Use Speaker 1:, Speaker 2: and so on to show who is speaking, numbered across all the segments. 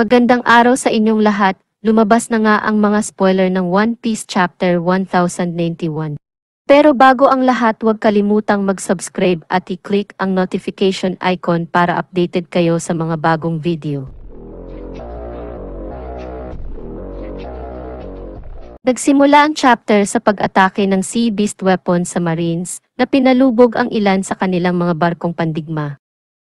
Speaker 1: Magandang araw sa inyong lahat. Lumabas na nga ang mga spoiler ng One Piece Chapter 1091. Pero bago ang lahat huwag kalimutang mag-subscribe at i-click ang notification icon para updated kayo sa mga bagong video. Nagsimula ang chapter sa pag-atake ng sea beast weapon sa marines na pinalubog ang ilan sa kanilang mga barkong pandigma.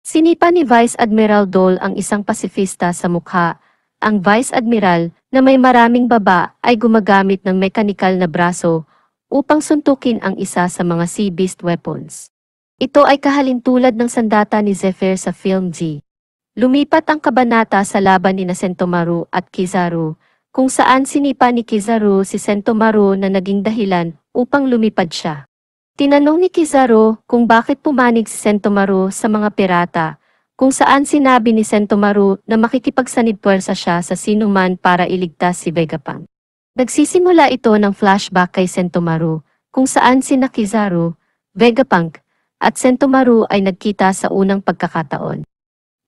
Speaker 1: Sinipa ni Vice Admiral Dole ang isang pasifista sa mukha. Ang Vice Admiral, na may maraming baba, ay gumagamit ng mekanikal na braso upang suntukin ang isa sa mga sea beast weapons. Ito ay kahalintulad ng sandata ni Zephyr sa film G. Lumipat ang kabanata sa laban ni Sentomaru at Kizaru, kung saan sinipa ni Kizaru si Sentomaru na naging dahilan upang lumipad siya. Tinanong ni Kizaro kung bakit pumanig si Sentomaru sa mga pirata, kung saan sinabi ni Sentomaru na makikipagsanidpwersa siya sa sinuman para iligtas si Vegapunk. Nagsisimula ito ng flashback kay Sentomaru, kung saan si Kizaru, Vegapunk, at Sentomaru ay nagkita sa unang pagkakataon.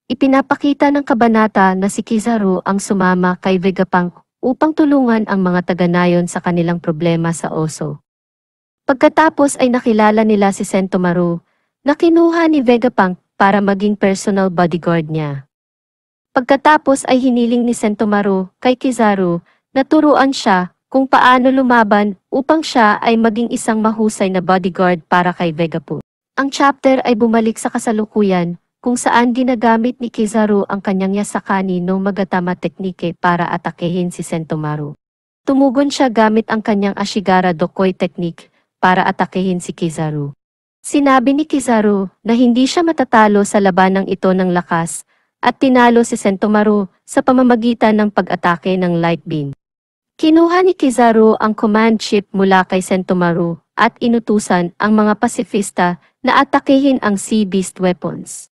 Speaker 1: Ipinapakita ng kabanata na si Kizaru ang sumama kay Vegapunk upang tulungan ang mga taganayon sa kanilang problema sa Oso. Pagkatapos ay nakilala nila si Sentomaru, na kinuha ni Vegapunk para maging personal bodyguard niya. Pagkatapos ay hiniling ni Sentomaru kay Kizaru na turuan siya kung paano lumaban upang siya ay maging isang mahusay na bodyguard para kay Vegapunk. Ang chapter ay bumalik sa kasalukuyan kung saan ginagamit ni Kizaru ang kanyang yasakani no magatama teknike para atakehin si Sentomaru. Tumugon siya gamit ang kanyang Ashigara Dokoi technique para atakehin si Kizaru. Sinabi ni Kizaru na hindi siya matatalo sa labanang ito ng lakas at tinalo si Sentomaru sa pamamagitan ng pag-atake ng light beam. Kinuha ni Kizaru ang command ship mula kay Sentomaru at inutusan ang mga pasifista na atakehin ang sea beast weapons.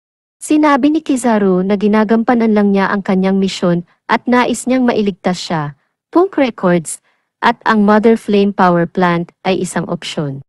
Speaker 1: Sinabi ni Kizaru na ginagampanan lang niya ang kanyang misyon at nais niyang mailigtas siya. Punk Records, at ang Mother Flame Power Plant ay isang opsyon.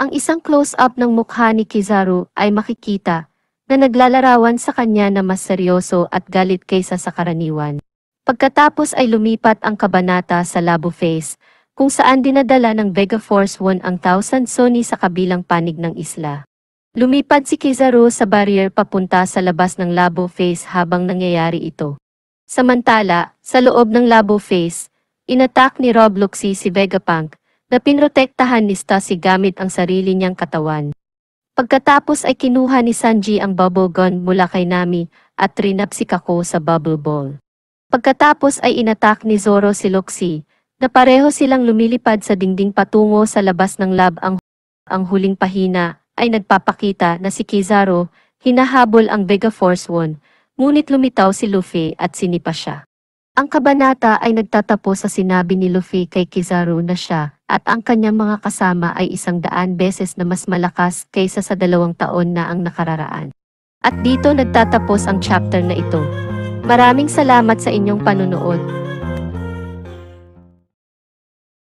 Speaker 1: Ang isang close-up ng mukha ni Kizaru ay makikita na naglalarawan sa kanya na mas seryoso at galit kaysa sa karaniwan. Pagkatapos ay lumipat ang kabanata sa Labo Face, kung saan dinadala ng Vega Force 1 ang 1000 Sony sa kabilang panig ng isla. Lumipad si Kizaru sa barrier papunta sa labas ng Labo Face habang nangyayari ito. Samantala, sa loob ng Labo Face, inatak ni Robloxy si Vegapunk, na pinrotektahan ni Stasi gamit ang sarili niyang katawan. Pagkatapos ay kinuha ni Sanji ang bubble gun mula kay Nami at trinap si Kako sa bubble ball. Pagkatapos ay inatak ni Zoro si Loxi, na pareho silang lumilipad sa dingding patungo sa labas ng lab ang, ang huling pahina ay nagpapakita na si Kizaru hinahabol ang Vega Force 1 ngunit lumitaw si Luffy at sinipa siya. Ang kabanata ay nagtatapos sa sinabi ni Luffy kay Kizaru na siya at ang kanyang mga kasama ay isang daan beses na mas malakas kaysa sa dalawang taon na ang nakararaan. At dito nagtatapos ang chapter na ito. Maraming salamat sa inyong panunood.